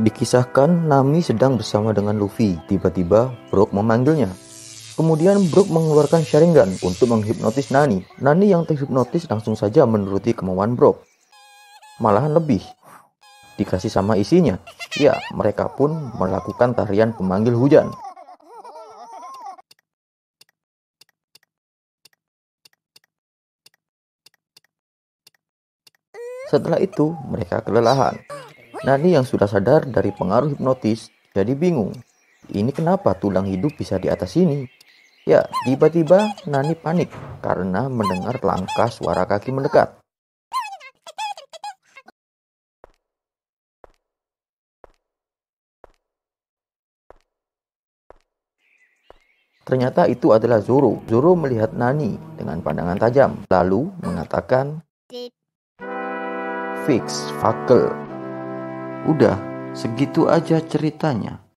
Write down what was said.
Dikisahkan Nami sedang bersama dengan Luffy. Tiba-tiba Brook memanggilnya. Kemudian Brook mengeluarkan Sharingan untuk menghipnotis Nani. Nani yang terhipnotis langsung saja menuruti kemauan Brook. Malahan lebih. Dikasih sama isinya. Ya, mereka pun melakukan tarian pemanggil hujan. Setelah itu, mereka kelelahan. Nani yang sudah sadar dari pengaruh hipnotis jadi bingung. Ini kenapa tulang hidup bisa di atas sini? Ya, tiba-tiba Nani panik karena mendengar langkah suara kaki mendekat. Ternyata itu adalah Zoro. Zoro melihat Nani dengan pandangan tajam, lalu mengatakan, Fix, fakel, Udah, segitu aja ceritanya.